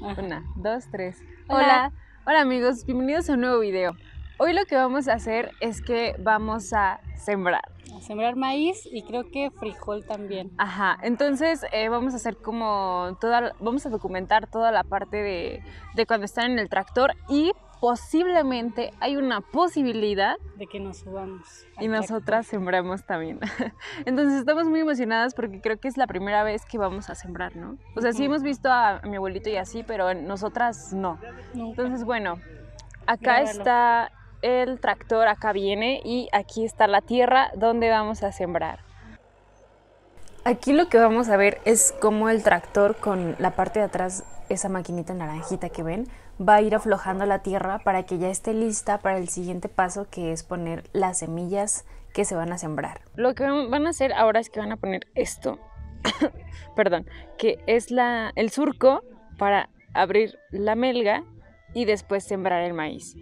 Una, dos, tres. Hola. Hola. amigos, bienvenidos a un nuevo video. Hoy lo que vamos a hacer es que vamos a sembrar. A sembrar maíz y creo que frijol también. Ajá, entonces eh, vamos a hacer como toda, vamos a documentar toda la parte de, de cuando están en el tractor y posiblemente hay una posibilidad de que nos subamos. Y nosotras sembramos también. Entonces estamos muy emocionadas porque creo que es la primera vez que vamos a sembrar, ¿no? O sea, sí hemos visto a mi abuelito y así, pero nosotras no. Entonces, bueno, acá está el tractor, acá viene y aquí está la tierra donde vamos a sembrar. Aquí lo que vamos a ver es cómo el tractor con la parte de atrás, esa maquinita naranjita que ven, va a ir aflojando la tierra para que ya esté lista para el siguiente paso que es poner las semillas que se van a sembrar. Lo que van a hacer ahora es que van a poner esto, perdón, que es la, el surco para abrir la melga y después sembrar el maíz.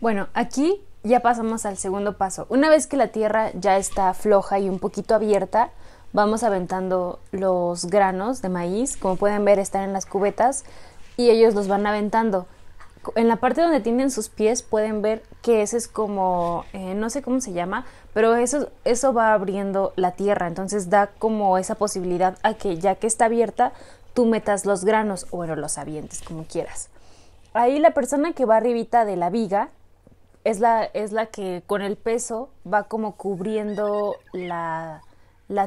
Bueno, aquí ya pasamos al segundo paso. Una vez que la tierra ya está floja y un poquito abierta, vamos aventando los granos de maíz. Como pueden ver, están en las cubetas y ellos los van aventando. En la parte donde tienen sus pies pueden ver que ese es como, eh, no sé cómo se llama, pero eso, eso va abriendo la tierra. Entonces da como esa posibilidad a que ya que está abierta, tú metas los granos, o bueno, los avientes, como quieras. Ahí la persona que va arribita de la viga es la, que con el peso va como cubriendo la,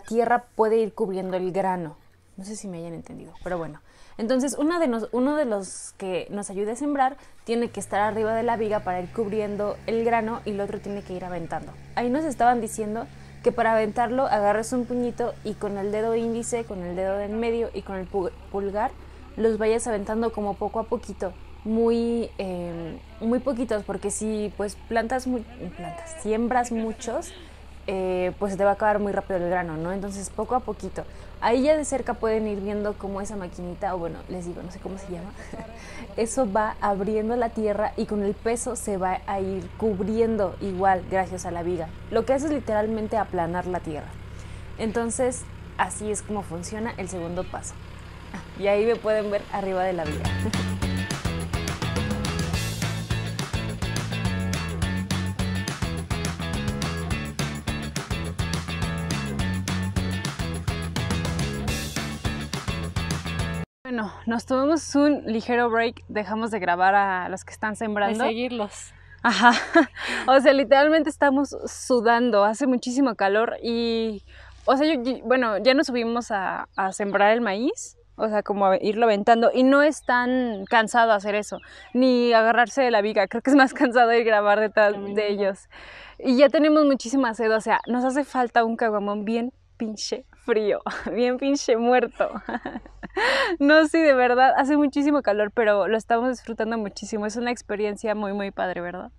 tierra, puede ir cubriendo el grano. No sé si me hayan entendido, pero bueno. Entonces, uno de, uno de los que nos ayude a sembrar tiene que estar arriba de la viga para ir cubriendo el grano y el otro tiene que ir aventando. Ahí nos estaban diciendo que para aventarlo agarres un puñito y con el dedo índice, con el dedo del medio y con el pulgar los vayas aventando como poco a poquito muy, em, muy poquitos, porque si pues plantas, muy, plantas siembras muchos, eh, pues te va a acabar muy rápido el grano, ¿no? Entonces poco a poquito. Ahí ya de cerca pueden ir viendo cómo esa maquinita, o bueno, les digo, no sé cómo se llama, eso va abriendo la tierra y con el peso se va a ir cubriendo igual gracias a la viga. Lo que hace es literalmente aplanar la tierra. Entonces, así es como funciona el segundo paso. Ah, y ahí me pueden ver arriba de la viga. Bueno, nos tomamos un ligero break, dejamos de grabar a los que están sembrando. Y seguirlos. Ajá. O sea, literalmente estamos sudando, hace muchísimo calor y, o sea, bueno, ya nos subimos a, sembrar el maíz, o sea, como a irlo ventando y no es tan cansado hacer eso, ni agarrarse de la viga, creo que es más cansado ir grabar detrás de ellos. Y ya tenemos muchísima sed, o sea, nos hace falta un caguamón bien pinche frío, bien pinche muerto. No, sí, de verdad, hace muchísimo calor, pero lo estamos disfrutando muchísimo. Es una experiencia muy, muy padre, ¿verdad?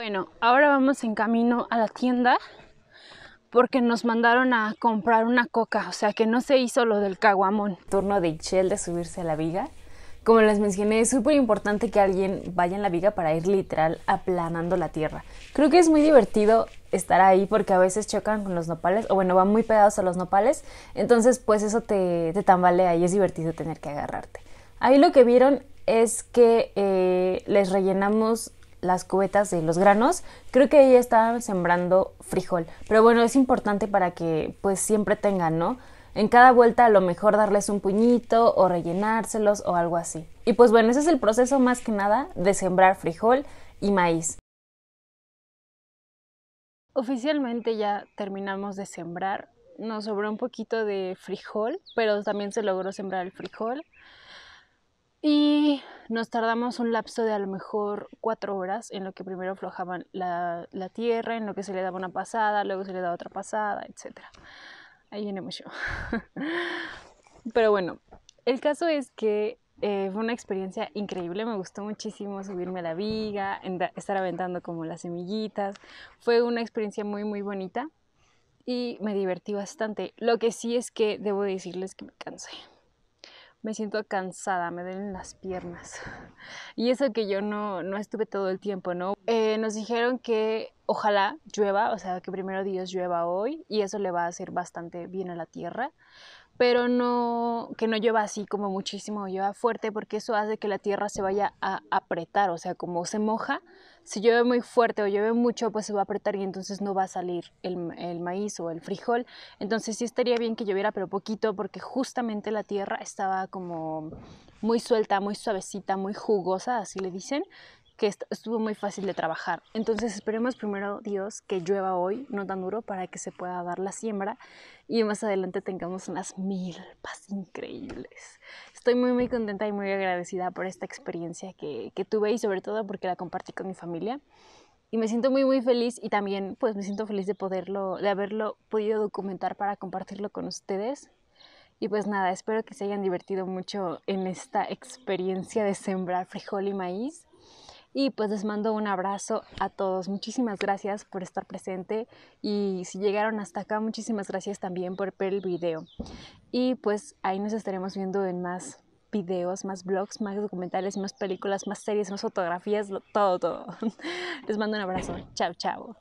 Bueno, ahora vamos en camino a la tienda porque nos mandaron a comprar una coca, o sea que no se hizo lo del caguamón. Turno de Ichel de subirse a la viga. Como les mencioné, es súper importante que alguien vaya en la viga para ir literal aplanando la tierra. Creo que es muy divertido estar ahí porque a veces chocan con los nopales, o bueno, van muy pegados a los nopales, entonces pues eso te, tambalea y es divertido tener que agarrarte. Ahí lo que vieron es que eh, les rellenamos las cubetas de los granos, creo que ahí estaban sembrando frijol. Pero bueno, es importante para que pues siempre tengan, ¿no? en cada vuelta a lo mejor darles un puñito o rellenárselos o algo así. Y pues bueno, ese es el proceso más que nada de sembrar frijol y maíz. Oficialmente ya terminamos de sembrar. Nos sobró un poquito de frijol, pero también se logró sembrar el frijol. Y nos tardamos un lapso de a lo mejor cuatro horas en lo que primero aflojaban la, tierra, en lo que se le daba una pasada, luego se le daba otra pasada, etc ahí en mucho, Pero bueno, el caso es que eh, fue una experiencia increíble, me gustó muchísimo subirme a la viga, estar aventando como las semillitas, fue una experiencia muy muy bonita y me divertí bastante. Lo que sí es que debo decirles que me cansé. Me siento cansada, me duelen las piernas. Y eso que yo no, no estuve todo el tiempo, ¿no? Eh, nos dijeron que ojalá llueva, o sea, que primero Dios llueva hoy y eso le va a hacer bastante bien a la tierra, pero no que no llueva así como muchísimo, llueva fuerte porque eso hace que la tierra se vaya a apretar, o sea, como se moja, si llueve muy fuerte o llueve mucho, pues se va a apretar y entonces no va a salir el, el maíz o el frijol. Entonces sí estaría bien que lloviera, pero poquito, porque justamente la tierra estaba como muy suelta, muy suavecita, muy jugosa, así le dicen que estuvo muy fácil de trabajar. Entonces esperemos primero Dios que llueva hoy, no tan duro, para que se pueda dar la siembra y más adelante tengamos unas milpas increíbles. Estoy muy muy contenta y muy agradecida por esta experiencia que, que tuve y sobre todo porque la compartí con mi familia y me siento muy muy feliz y también pues me siento feliz de poderlo de haberlo podido documentar para compartirlo con ustedes y pues nada espero que se hayan divertido mucho en esta experiencia de sembrar frijol y maíz y pues les mando un abrazo a todos. Muchísimas gracias por estar presente y si llegaron hasta acá, muchísimas gracias también por ver el video. Y pues ahí nos estaremos viendo en más videos, más blogs, más documentales, más películas, más series, más fotografías, todo, todo. Les mando un abrazo. Chao, chao.